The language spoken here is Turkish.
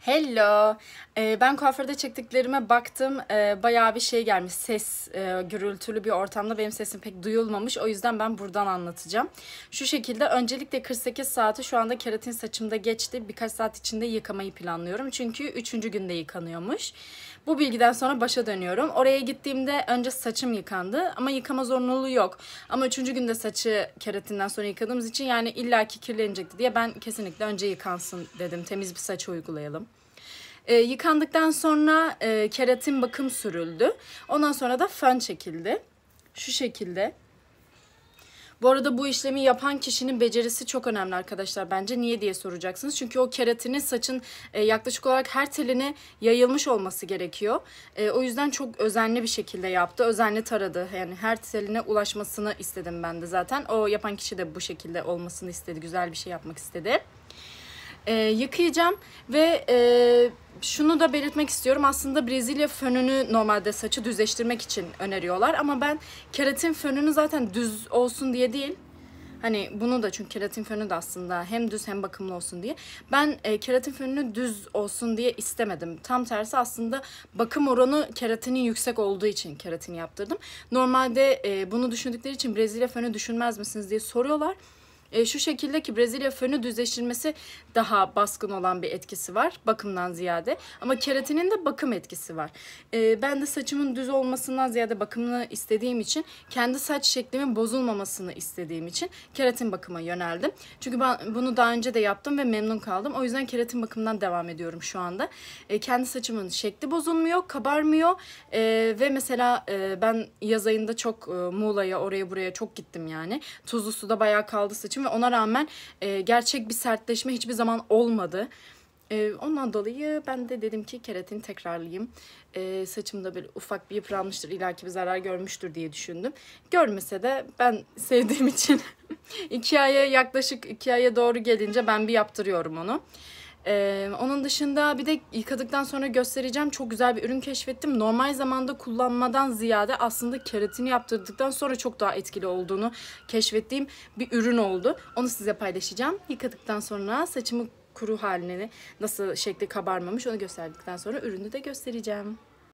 Hello. Ee, ben kuaförde çektiklerime baktım. Ee, bayağı bir şey gelmiş. Ses e, gürültülü bir ortamda benim sesim pek duyulmamış. O yüzden ben buradan anlatacağım. Şu şekilde öncelikle 48 saati şu anda keratin saçımda geçti. Birkaç saat içinde yıkamayı planlıyorum. Çünkü 3. günde yıkanıyormuş. Bu bilgiden sonra başa dönüyorum. Oraya gittiğimde önce saçım yıkandı ama yıkama zorunluluğu yok. Ama 3. günde saçı keratinden sonra yıkadığımız için yani illaki kirlenecekti diye ben kesinlikle önce yıkansın dedim. Temiz bir saç uygulayalım. E, yıkandıktan sonra e, keratin bakım sürüldü. Ondan sonra da fön çekildi. Şu şekilde. Bu arada bu işlemi yapan kişinin becerisi çok önemli arkadaşlar bence. Niye diye soracaksınız. Çünkü o keratinin saçın e, yaklaşık olarak her teline yayılmış olması gerekiyor. E, o yüzden çok özenli bir şekilde yaptı. Özenli taradı. Yani her teline ulaşmasını istedim ben de zaten. O yapan kişi de bu şekilde olmasını istedi. Güzel bir şey yapmak istedi e, yıkayacağım ve e, şunu da belirtmek istiyorum. Aslında Brezilya fönünü normalde saçı düzleştirmek için öneriyorlar ama ben keratin fönünü zaten düz olsun diye değil. Hani bunu da çünkü keratin fönü de aslında hem düz hem bakımlı olsun diye. Ben e, keratin fönünü düz olsun diye istemedim. Tam tersi aslında bakım oranı keratinin yüksek olduğu için keratin yaptırdım. Normalde e, bunu düşündükleri için Brezilya fönü düşünmez misiniz diye soruyorlar e, şu şekilde ki Brezilya fönü düzleştirmesi daha baskın olan bir etkisi var bakımdan ziyade. Ama keratinin de bakım etkisi var. E, ben de saçımın düz olmasından ziyade bakımını istediğim için kendi saç şeklimin bozulmamasını istediğim için keratin bakıma yöneldim. Çünkü ben bunu daha önce de yaptım ve memnun kaldım. O yüzden keratin bakımından devam ediyorum şu anda. E, kendi saçımın şekli bozulmuyor, kabarmıyor e, ve mesela e, ben yaz ayında çok e, Muğla'ya oraya buraya çok gittim yani. Tuzlu suda bayağı kaldı saçım ve ona rağmen e, gerçek bir sertleşme hiçbir zaman olmadı. E, ondan dolayı ben de dedim ki keratin tekrarlayayım. E, saçımda bir ufak bir yıpranmıştır, ileriki bir zarar görmüştür diye düşündüm. Görmese de ben sevdiğim için iki aya yaklaşık iki aya doğru gelince ben bir yaptırıyorum onu. Ee, onun dışında bir de yıkadıktan sonra göstereceğim çok güzel bir ürün keşfettim. Normal zamanda kullanmadan ziyade aslında keratini yaptırdıktan sonra çok daha etkili olduğunu keşfettiğim bir ürün oldu. Onu size paylaşacağım. Yıkadıktan sonra saçımı kuru haline nasıl şekli kabarmamış onu gösterdikten sonra ürünü de göstereceğim.